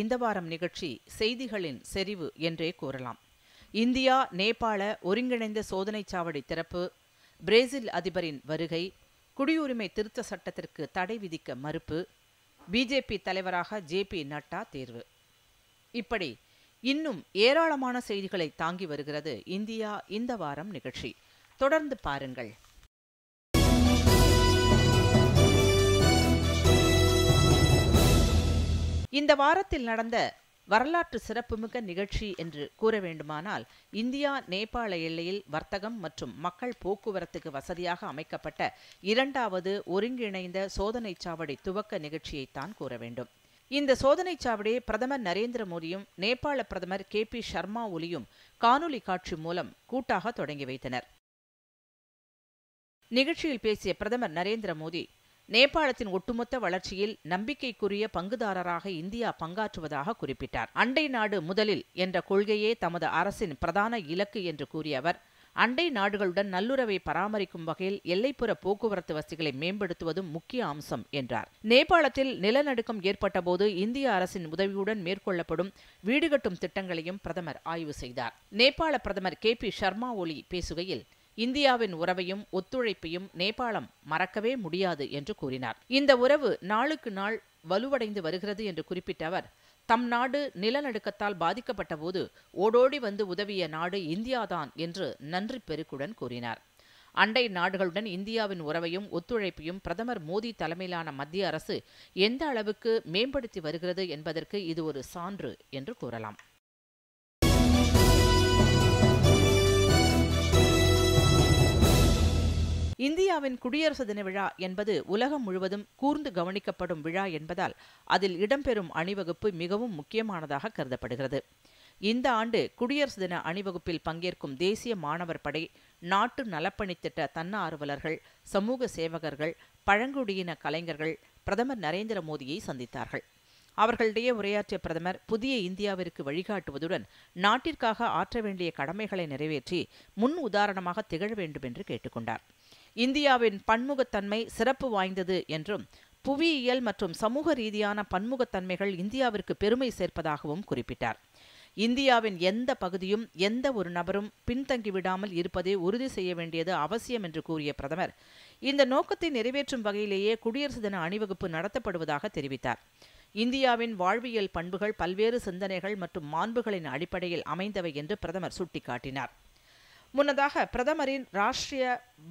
இந்த வாரம் நிகழ்ச்சி செய்திகளின் செறிவு என்றே கூறலாம் இந்தியா நேபாள ஒருங்கிணைந்த சோதனை சாவடி திறப்பு பிரேசில் அதிபரின் வருகை குடியுரிமை திருத்த சட்டத்திற்கு தடை விதிக்க மறுப்பு பிஜேபி தலைவராக ஜே பி நட்டா தேர்வு இப்படி இன்னும் ஏராளமான செய்திகளை தாங்கி வருகிறது இந்தியா இந்த வாரம் நிகழ்ச்சி தொடர்ந்து பாருங்கள் இந்த வாரத்தில் நடந்த வரலாற்று சிறப்புமிக்க நிகழ்ச்சி என்று கூற வேண்டுமானால் இந்தியா நேபாள எல்லையில் வர்த்தகம் மற்றும் மக்கள் போக்குவரத்துக்கு வசதியாக அமைக்கப்பட்ட இரண்டாவது ஒருங்கிணைந்த சோதனை சாவடி துவக்க நிகழ்ச்சியைத்தான் கூற வேண்டும் இந்த சோதனை சாவடியை பிரதமர் நரேந்திர மோடியும் நேபாள பிரதமர் கே பி சர்மா ஒலியும் காணொலி காட்சி மூலம் கூட்டாக தொடங்கி வைத்தனர் நிகழ்ச்சியில் பேசிய பிரதமர் நரேந்திர மோடி நேபாளத்தின் ஒட்டுமொத்த வளர்ச்சியில் நம்பிக்கைக்குரிய பங்குதாரராக இந்தியா பங்காற்றுவதாக குறிப்பிட்டார் அண்டை நாடு முதலில் என்ற கொள்கையே தமது அரசின் பிரதான இலக்கு என்று கூறிய அவர் அண்டை நாடுகளுடன் நல்லுறவை பராமரிக்கும் வகையில் எல்லைப்புற போக்குவரத்து வசதிகளை மேம்படுத்துவதும் முக்கிய அம்சம் என்றார் நேபாளத்தில் நிலநடுக்கம் ஏற்பட்டபோது இந்திய அரசின் உதவியுடன் மேற்கொள்ளப்படும் வீடுகட்டும் திட்டங்களையும் பிரதமர் ஆய்வு செய்தார் நேபாள பிரதமர் கே பி சர்மா ஒலி பேசுகையில் இந்தியாவின் உறவையும் ஒத்துழைப்பையும் நேபாளம் மறக்கவே முடியாது என்று கூறினார் இந்த உறவு நாளுக்கு நாள் வலுவடைந்து வருகிறது என்று குறிப்பிட்ட அவர் தம் நாடு நிலநடுக்கத்தால் பாதிக்கப்பட்ட போது ஓடோடி வந்து உதவிய நாடு இந்தியாதான் என்று நன்றி பெருக்குடன் கூறினார் அண்டை நாடுகளுடன் இந்தியாவின் உறவையும் ஒத்துழைப்பையும் பிரதமர் மோடி தலைமையிலான மத்திய அரசு எந்த அளவுக்கு மேம்படுத்தி வருகிறது என்பதற்கு இது ஒரு சான்று என்று கூறலாம் இந்தியாவின் குடியரசு தின விழா என்பது உலகம் முழுவதும் கூர்ந்து கவனிக்கப்படும் விழா என்பதால் அதில் இடம்பெறும் அணிவகுப்பு மிகவும் முக்கியமானதாக கருதப்படுகிறது இந்த ஆண்டு குடியரசு தின அணிவகுப்பில் பங்கேற்கும் தேசிய மாணவர் படை நாட்டு நலப்பணித்திட்ட தன்னார்வலர்கள் சமூக சேவகர்கள் பழங்குடியின கலைஞர்கள் பிரதமர் நரேந்திர மோடியை சந்தித்தார்கள் அவர்களிடையே உரையாற்றிய பிரதமர் புதிய இந்தியாவிற்கு வழிகாட்டுவதுடன் நாட்டிற்காக ஆற்ற வேண்டிய கடமைகளை நிறைவேற்றி முன் உதாரணமாக திகழ வேண்டும் என்று கேட்டுக்கொண்டார் இந்தியாவின் பன்முகத்தன்மை சிறப்பு வாய்ந்தது என்றும் புவியியல் மற்றும் சமூக ரீதியான பன்முகத்தன்மைகள் இந்தியாவிற்கு பெருமை சேர்ப்பதாகவும் குறிப்பிட்டார் இந்தியாவின் எந்த பகுதியும் எந்த ஒரு நபரும் பின்தங்கிவிடாமல் இருப்பதை உறுதி செய்ய வேண்டியது அவசியம் என்று கூறிய பிரதமர் இந்த நோக்கத்தை நிறைவேற்றும் வகையிலேயே குடியரசு தின அணிவகுப்பு நடத்தப்படுவதாக தெரிவித்தார் இந்தியாவின் வாழ்வியல் பண்புகள் பல்வேறு சிந்தனைகள் மற்றும் மாண்புகளின் அடிப்படையில் அமைந்தவை என்று பிரதமர் சுட்டிக்காட்டினார் முன்னதாக பிரதமரின் ராஷ்டிரிய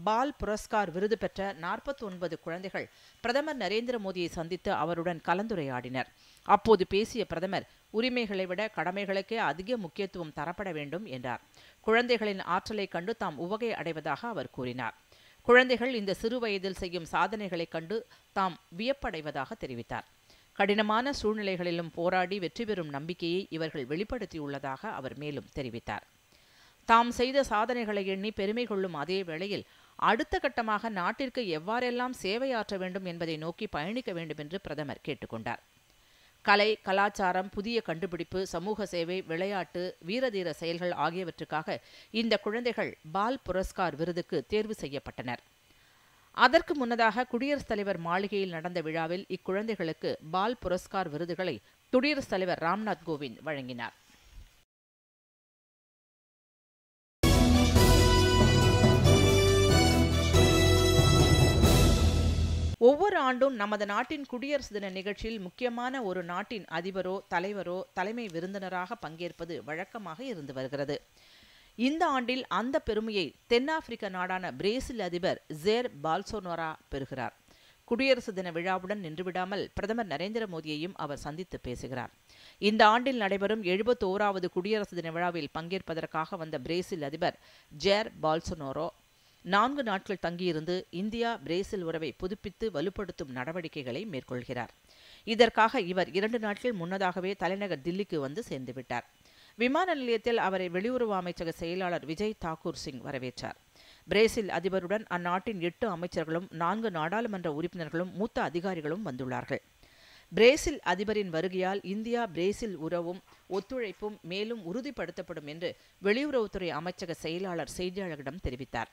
பால் புரஸ்கார் விருது பெற்ற நாற்பத்தி ஒன்பது குழந்தைகள் பிரதமர் நரேந்திர மோடியை சந்தித்து அவருடன் கலந்துரையாடினர் அப்போது பேசிய பிரதமர் உரிமைகளை விட கடமைகளுக்கே அதிக முக்கியத்துவம் தரப்பட வேண்டும் என்றார் குழந்தைகளின் ஆற்றலை கண்டு தாம் உவகை அடைவதாக அவர் கூறினார் குழந்தைகள் இந்த சிறு வயதில் செய்யும் சாதனைகளை கண்டு தாம் வியப்படைவதாக தெரிவித்தார் கடினமான சூழ்நிலைகளிலும் போராடி வெற்றி பெறும் நம்பிக்கையை இவர்கள் வெளிப்படுத்தியுள்ளதாக அவர் மேலும் தெரிவித்தார் தாம் செய்த சாதனைகளை எண்ணி பெருமை கொள்ளும் அதே வேளையில் அடுத்த கட்டமாக நாட்டிற்கு எவ்வாறெல்லாம் சேவையாற்ற வேண்டும் என்பதை நோக்கி பயணிக்க வேண்டும் என்று பிரதமர் கேட்டுக்கொண்டார் கலை கலாச்சாரம் புதிய கண்டுபிடிப்பு சமூக சேவை விளையாட்டு வீரதீர செயல்கள் ஆகியவற்றுக்காக இந்த குழந்தைகள் பால் புரஸ்கார் விருதுக்கு தேர்வு செய்யப்பட்டனர் அதற்கு முன்னதாக குடியரசுத் தலைவர் மாளிகையில் நடந்த விழாவில் இக்குழந்தைகளுக்கு பால் புரஸ்கார் விருதுகளை குடியரசுத் தலைவர் ராம்நாத் கோவிந்த் வழங்கினார் ஒவ்வொரு ஆண்டும் நமது நாட்டின் குடியரசு தின நிகழ்ச்சியில் முக்கியமான ஒரு நாட்டின் அதிபரோ தலைவரோ தலைமை விருந்தினராக பங்கேற்பது வழக்கமாக இருந்து வருகிறது இந்த ஆண்டில் அந்த பெருமையை தென்னாப்பிரிக்க நாடான பிரேசில் அதிபர் ஜேர் பால்சோனோரா பெறுகிறார் குடியரசு தின விழாவுடன் நின்றுவிடாமல் பிரதமர் நரேந்திர மோடியையும் அவர் சந்தித்து பேசுகிறார் இந்த ஆண்டில் நடைபெறும் எழுபத்தோராவது குடியரசு தின விழாவில் பங்கேற்பதற்காக வந்த பிரேசில் அதிபர் ஜேர் பால்சனோரோ நான்கு நாட்கள் தங்கியிருந்து இந்தியா பிரேசில் உறவை புதுப்பித்து வலுப்படுத்தும் நடவடிக்கைகளை மேற்கொள்கிறார் இதற்காக இவர் இரண்டு நாட்கள் முன்னதாகவே தலைநகர் தில்லிக்கு வந்து சேர்ந்துவிட்டார் விமான நிலையத்தில் அவரை வெளியுறவு அமைச்சக செயலாளர் விஜய் தாக்கூர் சிங் வரவேற்றார் பிரேசில் அதிபருடன் அந்நாட்டின் எட்டு அமைச்சர்களும் நான்கு நாடாளுமன்ற உறுப்பினர்களும் மூத்த அதிகாரிகளும் வந்துள்ளார்கள் பிரேசில் அதிபரின் வருகையால் இந்தியா பிரேசில் உறவும் ஒத்துழைப்பும் மேலும் உறுதிப்படுத்தப்படும் என்று வெளியுறவுத்துறை அமைச்சக செயலாளர் செய்தியாளர்களிடம் தெரிவித்தார்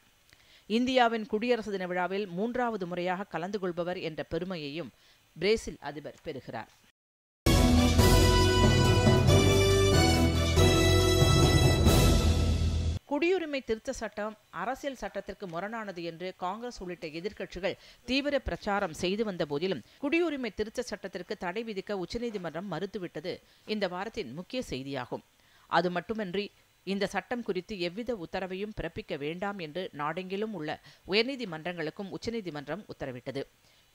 இந்தியாவின் குடியரசு தின விழாவில் மூன்றாவது முறையாக கலந்து கொள்பவர் என்ற பெருமையையும் பிரேசில் அதிபர் பெறுகிறார் குடியுரிமை திருத்த சட்டம் அரசியல் சட்டத்திற்கு முரணானது என்று காங்கிரஸ் உள்ளிட்ட எதிர்க்கட்சிகள் தீவிர பிரச்சாரம் செய்து வந்த போதிலும் குடியுரிமை திருத்த சட்டத்திற்கு தடை விதிக்க உச்சநீதிமன்றம் மறுத்துவிட்டது இந்த வாரத்தின் முக்கிய செய்தியாகும் அது மட்டுமின்றி இந்த சட்டம் குறித்து எவ்வித உத்தரவையும் பிறப்பிக்க வேண்டாம் என்று நாடெங்கிலும் உள்ள உயர்நீதிமன்றங்களுக்கும் உச்சநீதிமன்றம் உத்தரவிட்டது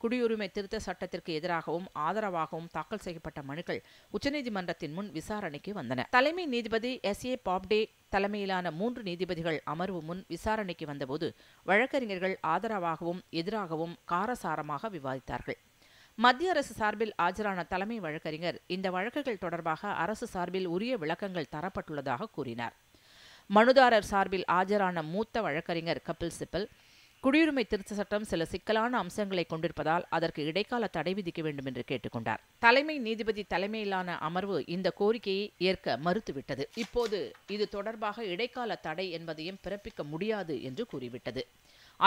குடியுரிமை திருத்த சட்டத்திற்கு எதிராகவும் ஆதரவாகவும் தாக்கல் செய்யப்பட்ட மனுக்கள் உச்சநீதிமன்றத்தின் முன் விசாரணைக்கு வந்தன தலைமை நீதிபதி எஸ் ஏ பாப்டே தலைமையிலான மூன்று நீதிபதிகள் அமர்வு முன் விசாரணைக்கு வந்தபோது வழக்கறிஞர்கள் ஆதரவாகவும் எதிராகவும் காரசாரமாக விவாதித்தார்கள் மத்திய அரசு சார்பில் ஆஜரான தலைமை வழக்கறிஞர் இந்த வழக்குகள் தொடர்பாக அரசு சார்பில் உரிய விளக்கங்கள் தரப்பட்டுள்ளதாக கூறினார் மனுதாரர் சார்பில் ஆஜரான மூத்த வழக்கறிஞர் கபில் சிப்பல் குடியுரிமை திருத்த சட்டம் சில சிக்கலான அம்சங்களை கொண்டிருப்பதால் அதற்கு இடைக்கால தடை விதிக்க வேண்டும் என்று கேட்டுக்கொண்டார் தலைமை நீதிபதி தலைமையிலான அமர்வு இந்த கோரிக்கையை ஏற்க மறுத்துவிட்டது இப்போது இது தொடர்பாக இடைக்கால தடை என்பதையும் பிறப்பிக்க முடியாது என்று கூறிவிட்டது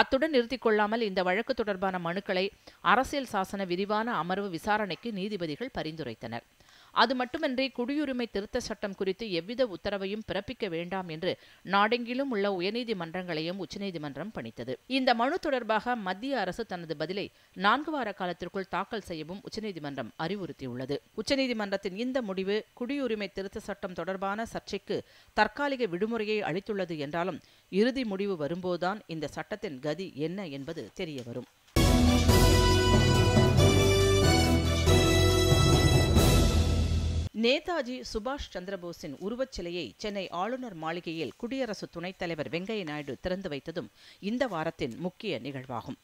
அத்துடன் நிறுத்திக் கொள்ளாமல் இந்த வழக்கு தொடர்பான மனுக்களை அரசியல் சாசன விரிவான அமர்வு விசாரணைக்கு நீதிபதிகள் பரிந்துரைத்தனர் அது மட்டுமன்றி குடியுரிமை திருத்த சட்டம் குறித்து எவ்வித உத்தரவையும் பிறப்பிக்க வேண்டாம் என்று நாடெங்கிலும் உள்ள உயர்நீதிமன்றங்களையும் உச்சநீதிமன்றம் பணித்தது இந்த மனு தொடர்பாக மத்திய அரசு தனது பதிலை நான்கு வார காலத்திற்குள் தாக்கல் செய்யவும் உச்சநீதிமன்றம் அறிவுறுத்தியுள்ளது உச்சநீதிமன்றத்தின் இந்த முடிவு குடியுரிமை திருத்த சட்டம் தொடர்பான சர்ச்சைக்கு தற்காலிக விடுமுறையை அளித்துள்ளது என்றாலும் இறுதி முடிவு வரும்போதுதான் இந்த சட்டத்தின் கதி என்ன என்பது தெரியவரும் நேதாஜி சுபாஷ் சந்திரபோஸின் உருவச்சிலையை சென்னை ஆளுநர் மாளிகையில் குடியரசு துணைத் தலைவர் வெங்கய்ய நாயுடு திறந்து வைத்ததும் இந்த வாரத்தின் முக்கிய நிகழ்வாகும்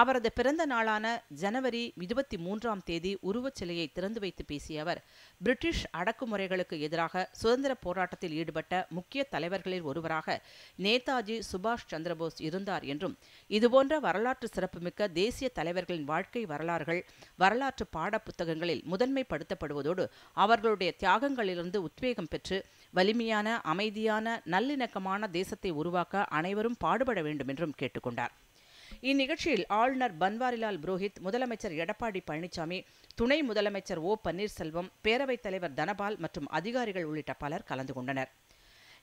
அவரது பிறந்த நாளான ஜனவரி இருபத்தி மூன்றாம் தேதி உருவச் சிலையை திறந்து வைத்து பேசிய அவர் பிரிட்டிஷ் அடக்குமுறைகளுக்கு எதிராக சுதந்திர போராட்டத்தில் ஈடுபட்ட முக்கிய தலைவர்களில் ஒருவராக நேதாஜி சுபாஷ் சந்திரபோஸ் இருந்தார் என்றும் இதுபோன்ற வரலாற்று சிறப்புமிக்க தேசிய தலைவர்களின் வாழ்க்கை வரலாறுகள் வரலாற்று பாட புத்தகங்களில் முதன்மைப்படுத்தப்படுவதோடு அவர்களுடைய தியாகங்களிலிருந்து உத்வேகம் பெற்று வலிமையான அமைதியான நல்லிணக்கமான தேசத்தை உருவாக்க அனைவரும் பாடுபட வேண்டும் என்றும் கேட்டுக்கொண்டார் இந்நிகழ்ச்சியில் ஆளுநர் பன்வாரிலால் புரோஹித் முதலமைச்சர் எடப்பாடி பழனிசாமி துணை முதலமைச்சர் ஓ பன்னீர்செல்வம் பேரவைத் தலைவர் தனபால் மற்றும் அதிகாரிகள் உள்ளிட்ட பலர் கலந்து கொண்டனர்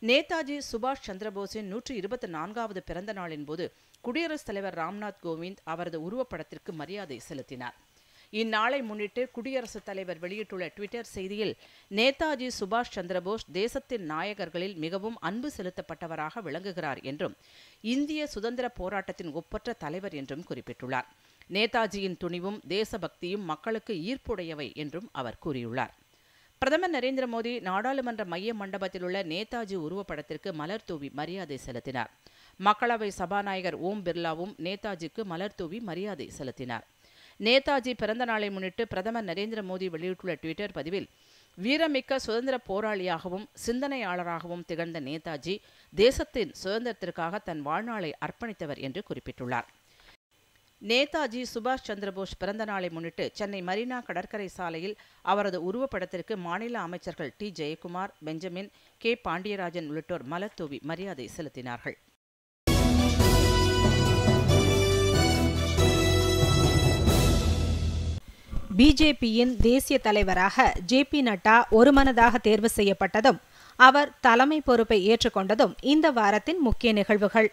நேதாஜி சுபாஷ் சந்திரபோஸின் நூற்றி இருபத்தி நான்காவது பிறந்த நாளின் போது குடியரசுத் தலைவர் ராம்நாத் கோவிந்த் அவரது உருவப்படத்திற்கு மரியாதை செலுத்தினார் இந்நாளை முன்னிட்டு குடியரசுத் தலைவர் வெளியிட்டுள்ள டுவிட்டர் செய்தியில் நேதாஜி சுபாஷ் சந்திரபோஸ் தேசத்தின் நாயகர்களில் மிகவும் அன்பு செலுத்தப்பட்டவராக விளங்குகிறார் என்றும் இந்திய சுதந்திர போராட்டத்தின் ஒப்பற்ற தலைவர் என்றும் குறிப்பிட்டுள்ளார் நேதாஜியின் துணிவும் தேசபக்தியும் மக்களுக்கு ஈர்ப்புடையவை என்றும் அவர் கூறியுள்ளார் பிரதமர் நரேந்திர மோடி நாடாளுமன்ற மைய மண்டபத்தில் உள்ள நேதாஜி உருவப்படத்திற்கு மலர் தூவி மரியாதை செலுத்தினார் மக்களவை சபாநாயகர் ஓம் பிர்லாவும் நேதாஜிக்கு மலர் தூவி மரியாதை செலுத்தினார் நேதாஜி பிறந்த நாளை முன்னிட்டு பிரதமர் நரேந்திர மோடி வெளியிட்டுள்ள ட்விட்டர் பதிவில் வீரமிக்க சுதந்திர போராளியாகவும் சிந்தனையாளராகவும் திகழ்ந்த நேதாஜி தேசத்தின் சுதந்திரத்திற்காக தன் வாழ்நாளை அர்ப்பணித்தவர் என்று குறிப்பிட்டுள்ளார் நேதாஜி சுபாஷ் சந்திரபோஸ் பிறந்த நாளை முன்னிட்டு சென்னை மரீனா கடற்கரை சாலையில் அவரது உருவப்படத்திற்கு மாநில அமைச்சர்கள் D Jayakumar Benjamin K Pandiarajan உள்ளிட்டோர் மலர்தூவி மரியாதை செலுத்தினார்கள் பிஜேபியின் தேசிய தலைவராக ஜே பி நட்டா ஒருமனதாக தேர்வு செய்யப்பட்டதும் அவர் தலைமை பொறுப்பை ஏற்றுக்கொண்டதும் இந்த வாரத்தின் முக்கிய நிகழ்வுகள்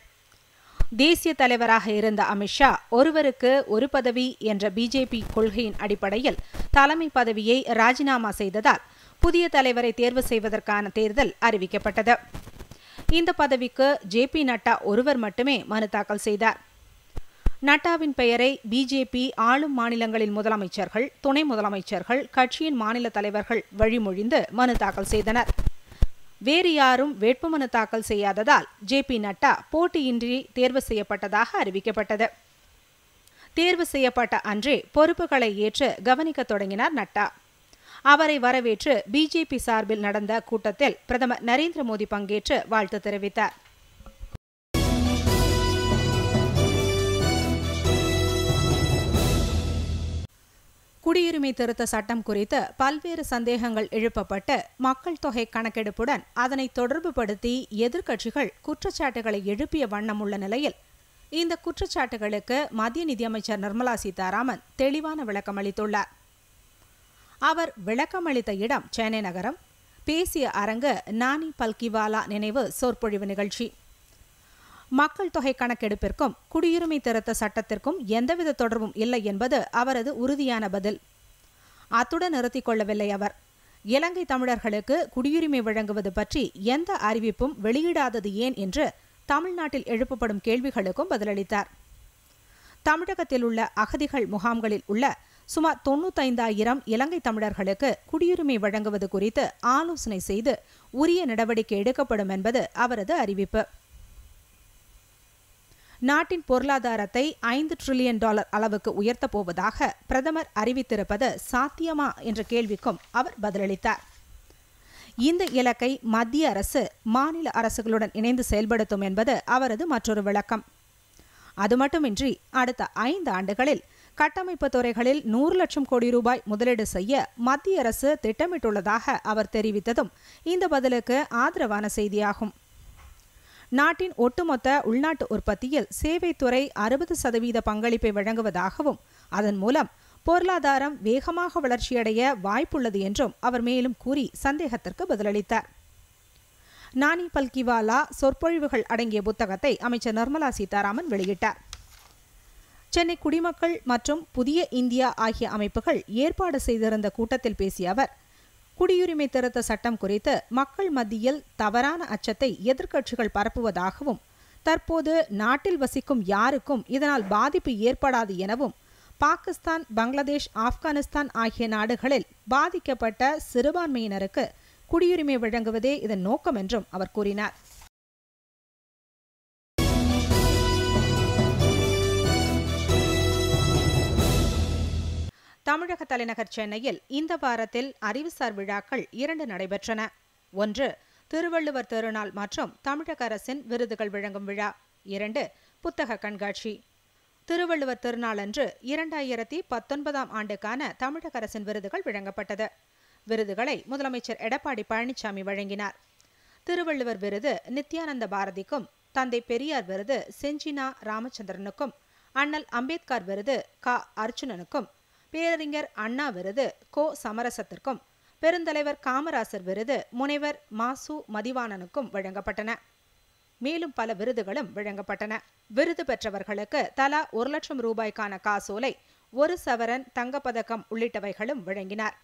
தேசிய தலைவராக இருந்த அமித்ஷா ஒருவருக்கு ஒரு பதவி என்ற பிஜேபி கொள்கையின் அடிப்படையில் தலைமை பதவியை ராஜினாமா செய்ததால் புதிய தலைவரை தேர்வு செய்வதற்கான தேர்தல் அறிவிக்கப்பட்டது இந்த பதவிக்கு ஜே பி நட்டா ஒருவர் மட்டுமே மனு தாக்கல் செய்தார் நட்டாவின் பெயரை பிஜேபி ஆளும் மாநிலங்களின் முதலமைச்சர்கள் துணை முதலமைச்சர்கள் கட்சியின் மாநில தலைவர்கள் வழிமொழிந்து மனு தாக்கல் செய்தனர் வேறு யாரும் வேட்புமனு தாக்கல் செய்யாததால் ஜே பி நட்டா போட்டியின்றி தேர்வு செய்யப்பட்டதாக அறிவிக்கப்பட்டது தேர்வு செய்யப்பட்ட அன்றே பொறுப்புகளை ஏற்று கவனிக்க தொடங்கினார் நட்டா அவரை வரவேற்று பிஜேபி சார்பில் நடந்த கூட்டத்தில் பிரதமர் நரேந்திர மோடி பங்கேற்று வாழ்த்து தெரிவித்தார் குடியுரிமை திருத்த சட்டம் குறித்து பல்வேறு சந்தேகங்கள் எழுப்பப்பட்டு மக்கள் தொகை கணக்கெடுப்புடன் அதனை தொடர்புபடுத்தி எதிர்க்கட்சிகள் குற்றச்சாட்டுகளை எழுப்பிய வண்ணம் உள்ள நிலையில் இந்த குற்றச்சாட்டுகளுக்கு மத்திய நிதியமைச்சர் நிர்மலா சீதாராமன் தெளிவான விளக்கம் அளித்துள்ளார் அவர் விளக்கம் அளித்த இடம் சென்னை நகரம் பேசிய அரங்கு நானி பல்கிவாலா நினைவு சொற்பொழிவு நிகழ்ச்சி மக்கள் தொகை கணக்கெடுப்பிற்கும் குடியுரிமை திருத்த சட்டத்திற்கும் எந்தவித தொடர்பும் இல்லை என்பது அவரது உறுதியான பதில் அத்துடன் நிறுத்திக் கொள்ளவில்லை அவர் இலங்கை தமிழர்களுக்கு குடியுரிமை வழங்குவது பற்றி எந்த அறிவிப்பும் வெளியிடாதது ஏன் என்று தமிழ்நாட்டில் எழுப்பப்படும் கேள்விகளுக்கும் பதிலளித்தார் தமிழகத்தில் உள்ள அகதிகள் முகாம்களில் உள்ள சுமார் தொன்னூத்தைந்தாயிரம் இலங்கை தமிழர்களுக்கு குடியுரிமை வழங்குவது குறித்து ஆலோசனை செய்து உரிய நடவடிக்கை எடுக்கப்படும் என்பது அவரது அறிவிப்பு நாட்டின் பொருளாதாரத்தை ஐந்து டிரில்லியன் டாலர் அளவுக்கு உயர்த்தப் போவதாக பிரதமர் அறிவித்திருப்பது சாத்தியமா என்ற கேள்விக்கும் அவர் பதிலளித்தார் இந்த இலக்கை மத்திய அரசு மாநில அரசுகளுடன் இணைந்து செயல்படுத்தும் என்பது அவரது மற்றொரு விளக்கம் அது மட்டுமின்றி அடுத்த ஐந்து ஆண்டுகளில் கட்டமைப்பு துறைகளில் நூறு லட்சம் கோடி ரூபாய் முதலீடு செய்ய மத்திய அரசு திட்டமிட்டுள்ளதாக அவர் தெரிவித்ததும் இந்த பதிலுக்கு ஆதரவான செய்தியாகும் நாட்டின் ஒட்டுமொத்த உள்நாட்டு உற்பத்தியில் சேவைத்துறை அறுபது சதவீத பங்களிப்பை வழங்குவதாகவும் அதன் மூலம் பொருளாதாரம் வேகமாக வளர்ச்சியடைய வாய்ப்புள்ளது என்றும் அவர் மேலும் கூறி சந்தேகத்திற்கு பதிலளித்தார் நானி பல்கிவாலா சொற்பொழிவுகள் அடங்கிய புத்தகத்தை அமைச்சர் நிர்மலா சீதாராமன் வெளியிட்டார் சென்னை குடிமக்கள் மற்றும் புதிய இந்தியா ஆகிய அமைப்புகள் ஏற்பாடு செய்திருந்த கூட்டத்தில் பேசிய அவர் குடியுரிமை திருத்த சட்டம் குறித்து மக்கள் மத்தியில் தவறான அச்சத்தை எதிர்க்கட்சிகள் பரப்புவதாகவும் தற்போது நாட்டில் வசிக்கும் யாருக்கும் இதனால் பாதிப்பு ஏற்படாது எனவும் பாகிஸ்தான் பங்களாதேஷ் ஆப்கானிஸ்தான் ஆகிய நாடுகளில் பாதிக்கப்பட்ட சிறுபான்மையினருக்கு குடியுரிமை வழங்குவதே இதன் நோக்கம் என்றும் அவர் கூறினார் தமிழக தலைநகர் சென்னையில் இந்த வாரத்தில் அறிவுசார் விழாக்கள் இரண்டு நடைபெற்றன ஒன்று திருவள்ளுவர் திருநாள் மற்றும் தமிழக அரசின் விருதுகள் வழங்கும் விழா இரண்டு புத்தக கண்காட்சி திருவள்ளுவர் திருநாள் அன்று இரண்டாயிரத்தி பத்தொன்பதாம் ஆண்டுக்கான தமிழக அரசின் விருதுகள் வழங்கப்பட்டது விருதுகளை முதலமைச்சர் எடப்பாடி பழனிசாமி வழங்கினார் திருவள்ளுவர் விருது நித்யானந்த பாரதிக்கும் தந்தை பெரியார் விருது செஞ்சினா ராமச்சந்திரனுக்கும் அண்ணல் அம்பேத்கர் விருது க அர்ஜுனனுக்கும் பேரறிஞர் அண்ணா விருது கோ சமரசத்திற்கும் பெருந்தலைவர் காமராசர் விருது முனைவர் மாசு மதிவாணனுக்கும் வழங்கப்பட்டன மேலும் பல விருதுகளும் வழங்கப்பட்டன விருது பெற்றவர்களுக்கு தலா ஒரு லட்சம் ரூபாய்க்கான காசோலை ஒரு சவரன் தங்கப்பதக்கம் உள்ளிட்டவைகளும் வழங்கினார்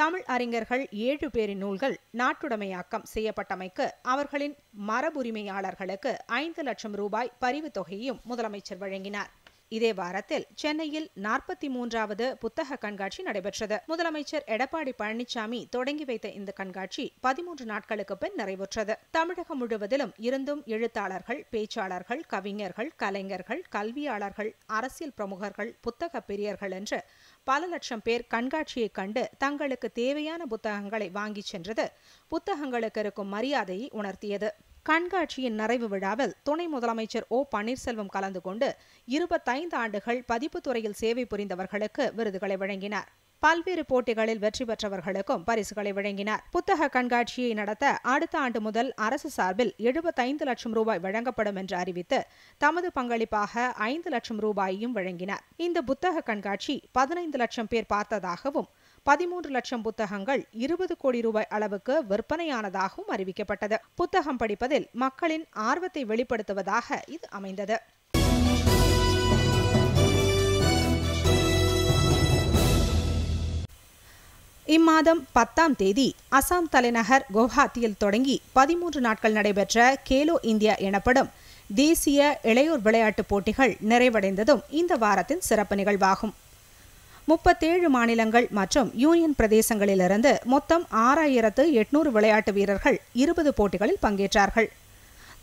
தமிழ் அறிஞர்கள் ஏழு பேரின் நூல்கள் நாட்டுடைமையாக்கம் செய்யப்பட்டமைக்கு அவர்களின் மரபுரிமையாளர்களுக்கு ஐந்து லட்சம் ரூபாய் பரிவு தொகையையும் முதலமைச்சர் வழங்கினார் இதே வாரத்தில் சென்னையில் நாற்பத்தி மூன்றாவது புத்தக கண்காட்சி நடைபெற்றது முதலமைச்சர் எடப்பாடி பழனிசாமி தொடங்கி வைத்த இந்த கண்காட்சி பதிமூன்று நாட்களுக்கு பின் நிறைவுற்றது தமிழகம் முழுவதிலும் இருந்தும் எழுத்தாளர்கள் பேச்சாளர்கள் கவிஞர்கள் கலைஞர்கள் கல்வியாளர்கள் அரசியல் பிரமுகர்கள் புத்தக பிரியர்கள் என்று பல லட்சம் பேர் கண்காட்சியை கண்டு தங்களுக்கு தேவையான புத்தகங்களை வாங்கிச் சென்றது புத்தகங்களுக்கு இருக்கும் மரியாதையை உணர்த்தியது கண்காட்சியின் நிறைவு விழாவில் துணை முதலமைச்சர் ஓ பன்னீர்செல்வம் கலந்து கொண்டு இருபத்தைந்து ஆண்டுகள் பதிப்புத்துறையில் சேவை புரிந்தவர்களுக்கு விருதுகளை வழங்கினார் பல்வேறு போட்டிகளில் வெற்றி பெற்றவர்களுக்கும் பரிசுகளை வழங்கினார் புத்தக கண்காட்சியை நடத்த அடுத்த ஆண்டு முதல் அரசு சார்பில் எழுபத்தைந்து லட்சம் ரூபாய் வழங்கப்படும் என்று அறிவித்து தமது பங்களிப்பாக ஐந்து லட்சம் ரூபாயையும் வழங்கினார் இந்த புத்தக கண்காட்சி பதினைந்து லட்சம் பேர் பார்த்ததாகவும் பதிமூன்று லட்சம் புத்தகங்கள் இருபது கோடி ரூபாய் அளவுக்கு விற்பனையானதாகவும் அறிவிக்கப்பட்டது புத்தகம் படிப்பதில் மக்களின் ஆர்வத்தை வெளிப்படுத்துவதாக இது அமைந்தது இம்மாதம் பத்தாம் தேதி அசாம் தலைநகர் குவஹாத்தியில் தொடங்கி பதிமூன்று நாட்கள் நடைபெற்ற கேலோ இந்தியா எனப்படும் தேசிய இளையோர் விளையாட்டுப் போட்டிகள் நிறைவடைந்ததும் இந்த வாரத்தின் சிறப்பு நிகழ்வாகும் முப்பத்தேழு மாநிலங்கள் மற்றும் யூனியன் பிரதேசங்களிலிருந்து மொத்தம் ஆறாயிரத்து எட்நூறு விளையாட்டு வீரர்கள் இருபது போட்டிகளில் பங்கேற்றார்கள்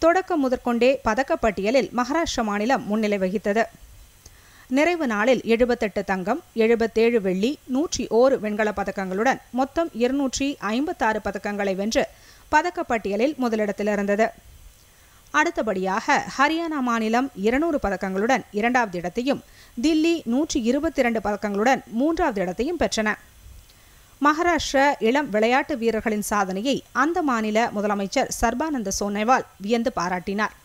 தொடக்கம் முதற்கொண்டே பதக்கப்பட்டியலில் மகாராஷ்டிர மாநிலம் முன்னிலை வகித்தது நிறைவு நாளில் எழுபத்தெட்டு தங்கம் எழுபத்தேழு வெள்ளி நூற்றி ஓரு வெண்கலப் பதக்கங்களுடன் மொத்தம் இருநூற்றி ஐம்பத்தாறு பதக்கங்களை வென்று பதக்கப்பட்டியலில் முதலிடத்தில் இருந்தது அடுத்தபடியாக ஹரியானா மாநிலம் இருநூறு பதக்கங்களுடன் இரண்டாவது இடத்தையும் தில்லி நூற்றி இருபத்தி இரண்டு பதக்கங்களுடன் மூன்றாவது இடத்தையும் பெற்றன மகாராஷ்டிர இளம் விளையாட்டு வீரர்களின் சாதனையை அந்த மாநில முதலமைச்சர் சர்பானந்த சோனேவால் வியந்து பாராட்டினார்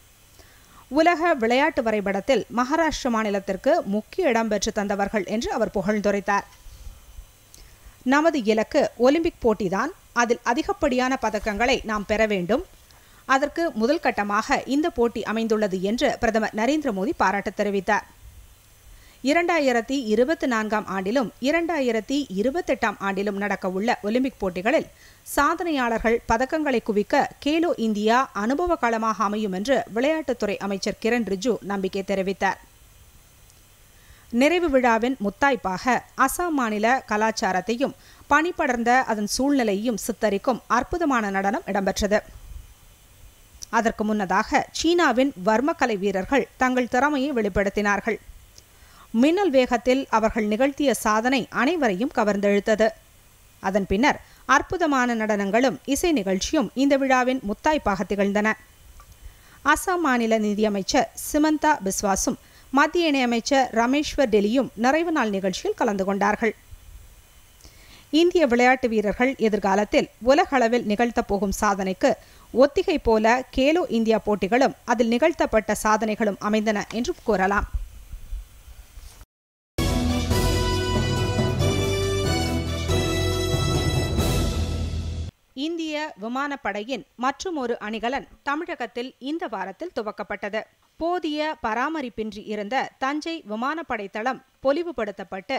உலக விளையாட்டு வரைபடத்தில் மகாராஷ்டிர மாநிலத்திற்கு முக்கிய இடம் பெற்று தந்தவர்கள் என்று அவர் புகழ்ந்துரைத்தார் நமது இலக்கு ஒலிம்பிக் போட்டிதான் அதில் அதிகப்படியான பதக்கங்களை நாம் பெற வேண்டும் அதற்கு முதல் கட்டமாக இந்த போட்டி அமைந்துள்ளது என்று பிரதமர் நரேந்திர மோடி பாராட்டு தெரிவித்தார் இரண்டாயிரத்தி இருபத்தி நான்காம் ஆண்டிலும் இரண்டாயிரத்தி இருபத்தெட்டாம் ஆண்டிலும் நடக்கவுள்ள ஒலிம்பிக் போட்டிகளில் சாதனையாளர்கள் பதக்கங்களை குவிக்க கேலோ இந்தியா அனுபவ காலமாக அமையும் என்று விளையாட்டுத்துறை அமைச்சர் கிரண் ரிஜு நம்பிக்கை தெரிவித்தார் நிறைவு விழாவின் முத்தாய்ப்பாக அசாம் மாநில கலாச்சாரத்தையும் பனிபடர்ந்த அதன் சூழ்நிலையையும் சித்தரிக்கும் அற்புதமான நடனம் இடம்பெற்றது அதற்கு முன்னதாக சீனாவின் வர்மக்கலை வீரர்கள் தங்கள் திறமையை வெளிப்படுத்தினார்கள் மின்னல் வேகத்தில் அவர்கள் நிகழ்த்திய சாதனை அனைவரையும் கவர்ந்தெழுத்தது அதன் பின்னர் அற்புதமான நடனங்களும் இசை நிகழ்ச்சியும் இந்த விழாவின் முத்தாய்ப்பாக திகழ்ந்தன அசாம் மாநில நிதியமைச்சர் சிமந்தா பிஸ்வாசும் மத்திய இணையமைச்சர் ரமேஷ்வர் டெலியும் நிறைவு நாள் நிகழ்ச்சியில் கலந்து கொண்டார்கள் இந்திய விளையாட்டு வீரர்கள் எதிர்காலத்தில் உலகளவில் நிகழ்த்தப் போகும் சாதனைக்கு ஒத்திகை போல கேலோ இந்தியா போட்டிகளும் அதில் நிகழ்த்தப்பட்ட சாதனைகளும் அமைந்தன என்றும் கூறலாம் இந்திய விமானப்படையின் மற்றும் ஒரு அணிகலன் தமிழகத்தில் இந்த வாரத்தில் துவக்கப்பட்டது போதிய பராமரிப்பின்றி இருந்த தஞ்சை விமானப்படை தளம் பொலிவுபடுத்தப்பட்டு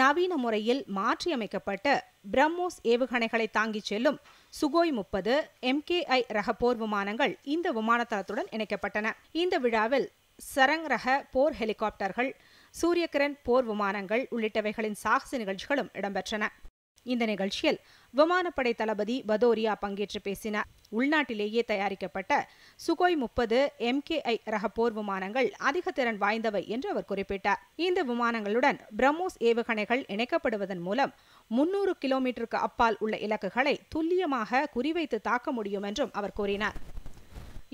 நவீன முறையில் மாற்றியமைக்கப்பட்ட பிரம்மோஸ் ஏவுகணைகளை தாங்கிச் செல்லும் சுகோய் முப்பது எம்கேஐ ரக போர் விமானங்கள் இந்த விமானத்தளத்துடன் இணைக்கப்பட்டன இந்த விழாவில் சரங் ரக போர் ஹெலிகாப்டர்கள் சூரியகிரண் போர் விமானங்கள் உள்ளிட்டவைகளின் சாகச நிகழ்ச்சிகளும் இடம்பெற்றன இந்த நிகழ்ச்சியில் விமானப்படை தளபதி பதோரியா பங்கேற்று பேசினார் உள்நாட்டிலேயே தயாரிக்கப்பட்ட சுகோய் முப்பது எம்கேஐ ரக போர் விமானங்கள் அதிக திறன் வாய்ந்தவை என்று அவர் குறிப்பிட்டார் இந்த விமானங்களுடன் பிரம்மோஸ் ஏவுகணைகள் இணைக்கப்படுவதன் மூலம் முன்னூறு கிலோமீட்டருக்கு அப்பால் உள்ள இலக்குகளை துல்லியமாக குறிவைத்து தாக்க முடியும் என்றும் அவர் கூறினார்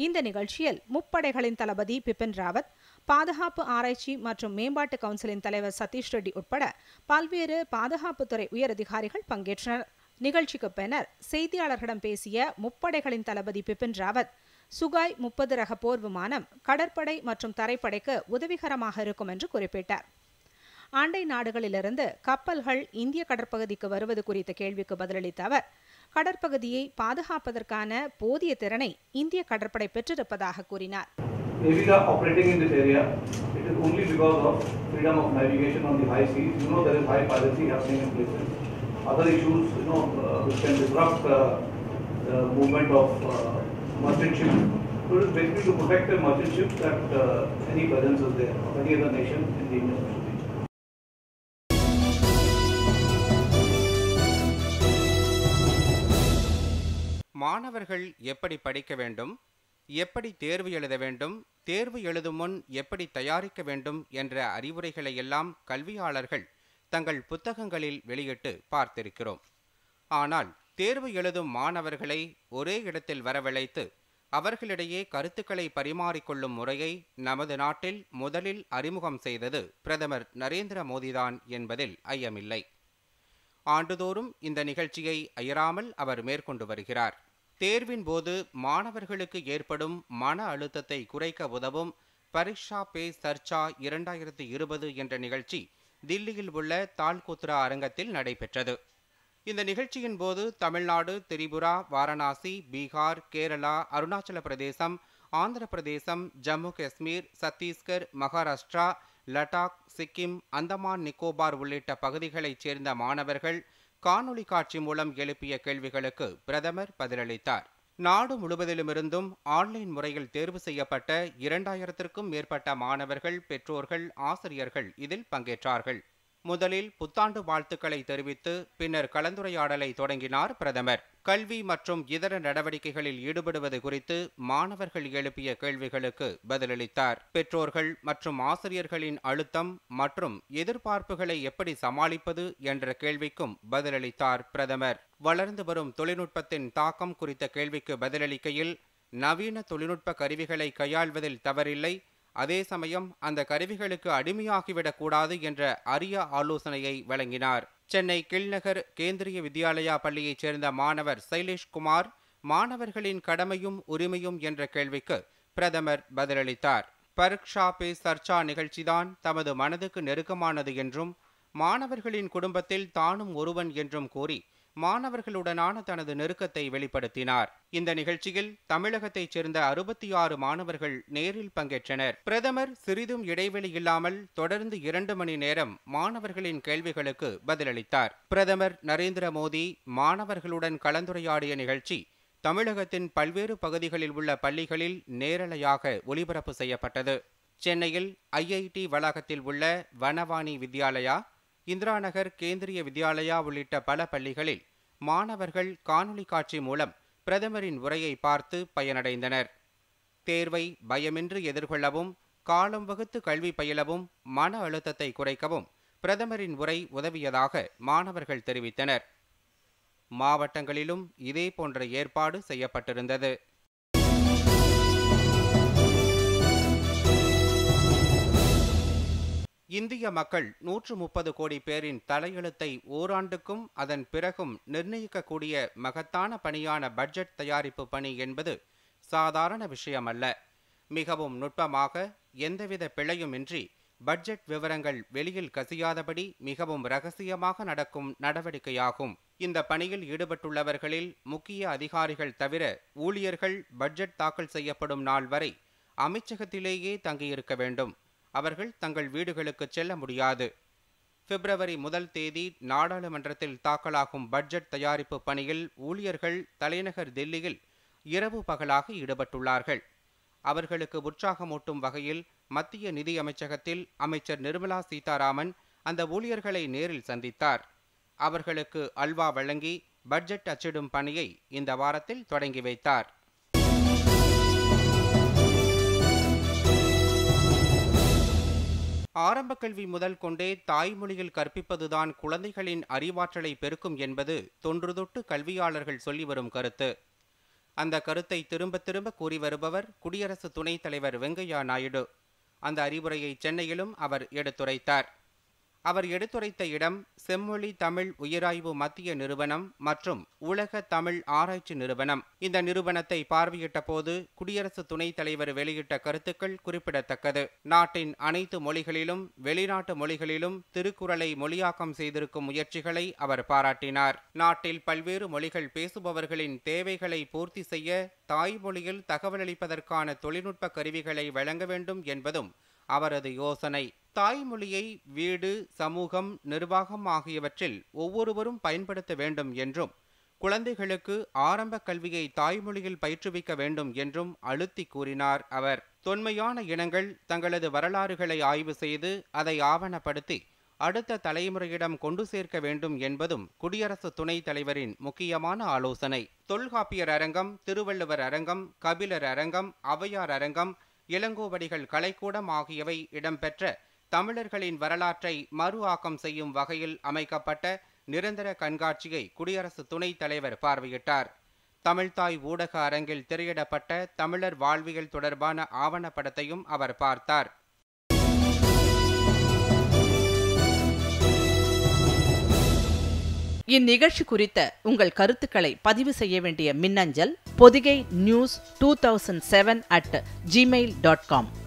இந்த நிகழ்ச்சியில் முப்படைகளின் தளபதி பிபின் ராவத் பாதுகாப்பு ஆராய்ச்சி மற்றும் மேம்பாட்டு கவுன்சிலின் தலைவர் சதீஷ் ரெட்டி உட்பட பல்வேறு பாதுகாப்புத்துறை உயரதிகாரிகள் பங்கேற்றனர் நிகழ்ச்சிக்கு பின்னர் செய்தியாளர்களிடம் பேசிய முப்படைகளின் தளபதி பிபின் ராவத் சுகாய் முப்பது ரக போர் விமானம் கடற்படை மற்றும் தரைப்படைக்கு உதவிகரமாக இருக்கும் என்று குறிப்பிட்டார் ஆண்டை நாடுகளிலிருந்து கப்பல்கள் இந்திய கடற்பகுதிக்கு வருவது குறித்த கேள்விக்கு பதிலளித்த அவர் கடற்பகுதியை பாதுகாப்பதற்கான போதிய திறனை இந்திய கடற்படை பெற்றிருப்பதாக கூறினார் navies are operating in this area, it is only because of freedom of navigation on the high seas. You know there is high piracy happening in places. Other issues, you know, uh, which can disrupt uh, the movement of uh, merchant ships. So it is basically to protect the merchant ships that uh, any presence is there of any other nation in the Indian Ocean. மாணவர்கள் எப்படி படிக்க வேண்டும் எப்படி தேர்வு எழுத வேண்டும் தேர்வு எழுதும் முன் எப்படி தயாரிக்க வேண்டும் என்ற அறிவுரைகளை எல்லாம் கல்வியாளர்கள் தங்கள் புத்தகங்களில் வெளியிட்டு பார்த்திருக்கிறோம் ஆனால் தேர்வு எழுதும் மாணவர்களை ஒரே இடத்தில் வரவழைத்து அவர்களிடையே கருத்துக்களை பரிமாறிக்கொள்ளும் முறையை நமது நாட்டில் முதலில் அறிமுகம் செய்தது பிரதமர் நரேந்திர மோடிதான் என்பதில் ஐயமில்லை ஆண்டுதோறும் இந்த நிகழ்ச்சியை அயராமல் அவர் மேற்கொண்டு வருகிறார் தேர்வின் போது மாணவர்களுக்கு ஏற்படும் மன அழுத்தத்தை குறைக்க உதவும் பரீட்சா பே சர்ச்சா இரண்டாயிரத்தி இருபது என்ற நிகழ்ச்சி தில்லியில் உள்ள தால்கோத்ரா அரங்கத்தில் நடைபெற்றது இந்த நிகழ்ச்சியின் போது தமிழ்நாடு திரிபுரா வாரணாசி பீகார் கேரளா அருணாச்சல பிரதேசம் ஆந்திர பிரதேசம் ஜம்மு காஷ்மீர் சத்தீஸ்கர் மகாராஷ்டிரா லடாக் சிக்கிம் அந்தமான் நிக்கோபார் உள்ளிட்ட பகுதிகளைச் சேர்ந்த மாணவர்கள் காணொலி காட்சி மூலம் எழுப்பிய கேள்விகளுக்கு பிரதமர் பதிலளித்தார் நாடு முழுவதிலுமிருந்தும் ஆன்லைன் முறையில் தேர்வு செய்யப்பட்ட இரண்டாயிரத்திற்கும் மேற்பட்ட மாணவர்கள் பெற்றோர்கள் ஆசிரியர்கள் இதில் பங்கேற்றார்கள் முதலில் புத்தாண்டு வாழ்த்துக்களை தெரிவித்து பின்னர் கலந்துரையாடலை தொடங்கினார் பிரதமர் கல்வி மற்றும் இதர நடவடிக்கைகளில் ஈடுபடுவது குறித்து மாணவர்கள் எழுப்பிய கேள்விகளுக்கு பதிலளித்தார் பெற்றோர்கள் மற்றும் ஆசிரியர்களின் அழுத்தம் மற்றும் எதிர்பார்ப்புகளை எப்படி சமாளிப்பது என்ற கேள்விக்கும் பதிலளித்தார் பிரதமர் வளர்ந்து வரும் தொழில்நுட்பத்தின் தாக்கம் குறித்த கேள்விக்கு பதிலளிக்கையில் நவீன தொழில்நுட்ப கருவிகளை கையாள்வதில் தவறில்லை அதே சமயம் அந்த கருவிகளுக்கு அடிமையாகிவிடக்கூடாது என்ற அரிய ஆலோசனையை வழங்கினார் சென்னை கிள்நகர் கேந்திரிய வித்யாலயா பள்ளியைச் சேர்ந்த மாணவர் சைலேஷ்குமார் மாணவர்களின் கடமையும் உரிமையும் என்ற கேள்விக்கு பிரதமர் பதிலளித்தார் பரீக்ஷா பே சர்ச்சா நிகழ்ச்சிதான் தமது மனதுக்கு நெருக்கமானது என்றும் மாணவர்களின் குடும்பத்தில் தானும் ஒருவன் என்றும் கூறி மாணவர்களுடனான தனது நெருக்கத்தை வெளிப்படுத்தினார் இந்த நிகழ்ச்சியில் தமிழகத்தைச் சேர்ந்த அறுபத்தி ஆறு மாணவர்கள் நேரில் பங்கேற்றனர் பிரதமர் சிறிதும் இடைவெளி இல்லாமல் தொடர்ந்து இரண்டு மணி நேரம் மாணவர்களின் கேள்விகளுக்கு பதிலளித்தார் பிரதமர் நரேந்திர மோடி மாணவர்களுடன் கலந்துரையாடிய நிகழ்ச்சி தமிழகத்தின் பல்வேறு பகுதிகளில் உள்ள பள்ளிகளில் நேரலையாக ஒலிபரப்பு செய்யப்பட்டது சென்னையில் ஐஐடி வளாகத்தில் உள்ள வனவாணி வித்யாலயா இந்திராநகர் கேந்திரிய வித்யாலயா உள்ளிட்ட பல பள்ளிகளில் மாணவர்கள் காணொலி காட்சி மூலம் பிரதமரின் உரையை பார்த்து பயனடைந்தனர் தேர்வை பயமின்றி எதிர்கொள்ளவும் காலம் வகுத்து கல்வி பயிலவும் மன அழுத்தத்தை குறைக்கவும் பிரதமரின் உரை உதவியதாக மாணவர்கள் தெரிவித்தனர் மாவட்டங்களிலும் இதே போன்ற ஏற்பாடு செய்யப்பட்டிருந்தது இந்திய மக்கள் நூற்று முப்பது கோடி பேரின் தலையெழுத்தை ஓராண்டுக்கும் அதன் பிறகும் நிர்ணயிக்கக்கூடிய மகத்தான பணியான பட்ஜெட் தயாரிப்பு பணி என்பது சாதாரண விஷயமல்ல மிகவும் நுட்பமாக எந்தவித பிழையுமின்றி பட்ஜெட் விவரங்கள் வெளியில் கசியாதபடி மிகவும் ரகசியமாக நடக்கும் நடவடிக்கையாகும் இந்த பணியில் ஈடுபட்டுள்ளவர்களில் முக்கிய அதிகாரிகள் தவிர ஊழியர்கள் பட்ஜெட் தாக்கல் செய்யப்படும் நாள் வரை அமைச்சகத்திலேயே தங்கியிருக்க வேண்டும் அவர்கள் தங்கள் வீடுகளுக்கு செல்ல முடியாது பிப்ரவரி முதல் தேதி நாடாளுமன்றத்தில் தாக்கலாகும் பட்ஜெட் தயாரிப்பு பணியில் ஊழியர்கள் தலைநகர் தில்லியில் இரவு பகலாக ஈடுபட்டுள்ளார்கள் அவர்களுக்கு உற்சாகமூட்டும் வகையில் மத்திய நிதி அமைச்சகத்தில் அமைச்சர் நிர்மலா சீதாராமன் அந்த ஊழியர்களை நேரில் சந்தித்தார் அவர்களுக்கு அல்வா வழங்கி பட்ஜெட் அச்சிடும் பணியை இந்த வாரத்தில் தொடங்கி வைத்தார் ஆரம்ப கல்வி முதல் கொண்டே தாய்மொழியில் கற்பிப்பதுதான் குழந்தைகளின் அறிவாற்றலை பெருக்கும் என்பது தொன்றுதொட்டு கல்வியாளர்கள் சொல்லி வரும் கருத்து அந்த கருத்தை திரும்ப திரும்ப கூறி வருபவர் குடியரசு துணைத் தலைவர் வெங்கையா நாயுடு அந்த அறிவுரையை சென்னையிலும் அவர் எடுத்துரைத்தார் அவர் எடுத்துரைத்த இடம் செம்மொழி தமிழ் உயிராய்வு மத்திய நிறுவனம் மற்றும் உலக தமிழ் ஆராய்ச்சி நிறுவனம் இந்த நிறுவனத்தை பார்வையிட்ட போது குடியரசு துணைத் தலைவர் வெளியிட்ட கருத்துக்கள் குறிப்பிடத்தக்கது நாட்டின் அனைத்து மொழிகளிலும் வெளிநாட்டு மொழிகளிலும் திருக்குறளை மொழியாக்கம் செய்திருக்கும் முயற்சிகளை அவர் பாராட்டினார் நாட்டில் பல்வேறு மொழிகள் பேசுபவர்களின் தேவைகளை பூர்த்தி செய்ய தாய்மொழியில் தகவலளிப்பதற்கான தொழில்நுட்ப கருவிகளை வழங்க வேண்டும் என்பதும் அவரது யோசனை தாய்மொழியை வீடு சமூகம் நிர்வாகம் ஆகியவற்றில் ஒவ்வொருவரும் பயன்படுத்த வேண்டும் என்றும் குழந்தைகளுக்கு ஆரம்ப கல்வியை தாய்மொழியில் பயிற்றுவிக்க வேண்டும் என்றும் அழுத்தி கூறினார் அவர் தொன்மையான இனங்கள் தங்களது வரலாறுகளை ஆய்வு செய்து அதை ஆவணப்படுத்தி அடுத்த தலைமுறையிடம் கொண்டு சேர்க்க வேண்டும் என்பதும் குடியரசு துணைத் தலைவரின் முக்கியமான ஆலோசனை தொல்காப்பியர் அரங்கம் திருவள்ளுவர் அரங்கம் கபிலர் அரங்கம் அவையார் அரங்கம் இளங்கோவடிகள் கலைக்கூடம் ஆகியவை இடம்பெற்ற தமிழர்களின் வரலாற்றை மறு ஆக்கம் செய்யும் வகையில் அமைக்கப்பட்ட நிரந்தர கண்காட்சியை குடியரசு துணைத் தலைவர் பார்வையிட்டார் தமிழ்தாய் ஊடக அரங்கில் திரையிடப்பட்ட தமிழர் வாழ்வியல் தொடர்பான ஆவணப்படத்தையும் அவர் பார்த்தார் இந்நிகழ்ச்சி குறித்த உங்கள் கருத்துக்களை பதிவு செய்ய வேண்டிய மின்னஞ்சல் podigay news 2007 at gmail.com.